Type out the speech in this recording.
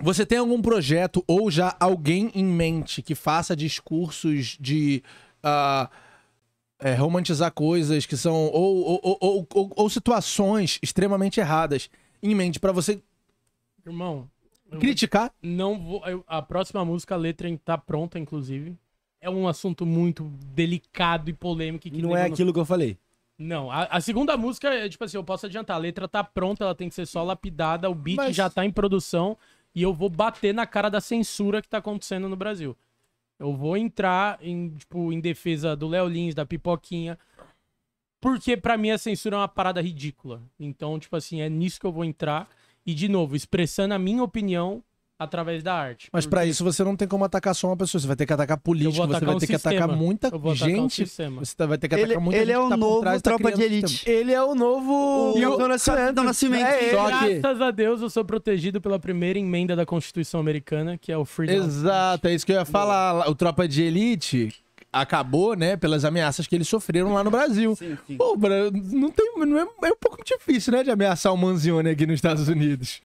Você tem algum projeto ou já alguém em mente que faça discursos de uh, é, romantizar coisas que são. Ou, ou, ou, ou, situações extremamente erradas em mente para você. Irmão. Criticar? Não vou. Eu, a próxima música, a letra tá pronta, inclusive. É um assunto muito delicado e polêmico. Que não é aquilo que eu falei. Não, a, a, segunda música, é, tipo assim, eu posso adiantar, a letra tá pronta, ela tem que ser só lapidada, o beat Mas... já tá em produção, e eu vou bater na cara da censura que tá acontecendo no Brasil. Eu vou entrar em, tipo, em defesa do Léo Lins, da Pipoquinha, porque para mim a censura é uma parada ridícula. Então, tipo assim, é nisso que eu vou entrar. E, de novo, expressando a minha opinião através da arte. Mas para isso você não tem como atacar só uma pessoa, você vai ter que atacar político, você vai um ter sistema. que atacar muita gente. Um você tá, vai ter que atacar ele, muita ele é gente. Ele é o tá novo trás, tropa tá de elite. ele é o novo o, o... Nascimento. Nascimento. É ele. Graças a Deus eu sou protegido pela primeira emenda da Constituição Americana, que é o Freedom. Exato, é isso que eu ia falar. O tropa de elite acabou, né, pelas ameaças que eles sofreram lá no Brasil. Sim, sim. Pô, não tem, não é, é, um pouco difícil, né, de ameaçar o Manzioni aqui nos Estados Unidos.